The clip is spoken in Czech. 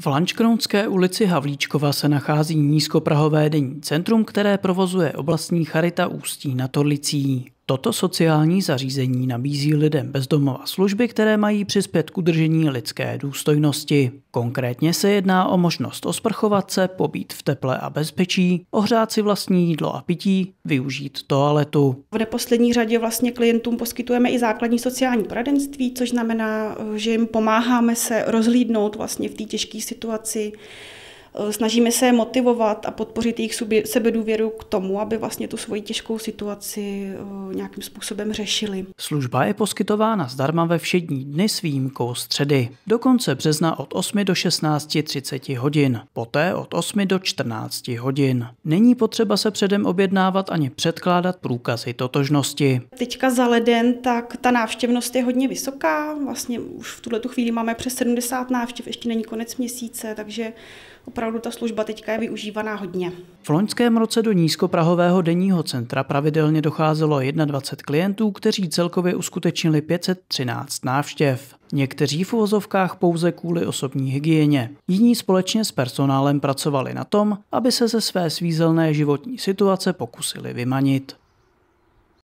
V Lančkronské ulici Havlíčkova se nachází nízkoprahové denní centrum, které provozuje oblastní charita Ústí na Torlicí. Toto sociální zařízení nabízí lidem bezdomova služby, které mají přispět k udržení lidské důstojnosti. Konkrétně se jedná o možnost osprchovat se, pobít v teple a bezpečí, ohřát si vlastní jídlo a pití, využít toaletu. V neposlední řadě vlastně klientům poskytujeme i základní sociální poradenství, což znamená, že jim pomáháme se rozhlídnout vlastně v té těžké situaci, Eh, snažíme se motivovat a podpořit jejich sebedůvěru k tomu, aby vlastně tu svoji těžkou situaci eh, nějakým způsobem řešili. Služba je poskytována zdarma ve všední dny s výjimkou středy. Do konce března od 8 do 16.30 hodin, poté od 8 do 14 hodin. Není potřeba se předem objednávat ani předkládat průkazy totožnosti. Teďka za leden tak ta návštěvnost je hodně vysoká. Vlastně už v tuhle chvíli máme přes 70 návštěv, ještě není konec měsíce, takže opravdu opravdu ta služba teďka je využívaná hodně. V loňském roce do nízkoprahového denního centra pravidelně docházelo 21 klientů, kteří celkově uskutečnili 513 návštěv. Někteří v uvozovkách pouze kvůli osobní hygieně. Jiní společně s personálem pracovali na tom, aby se ze své svízelné životní situace pokusili vymanit.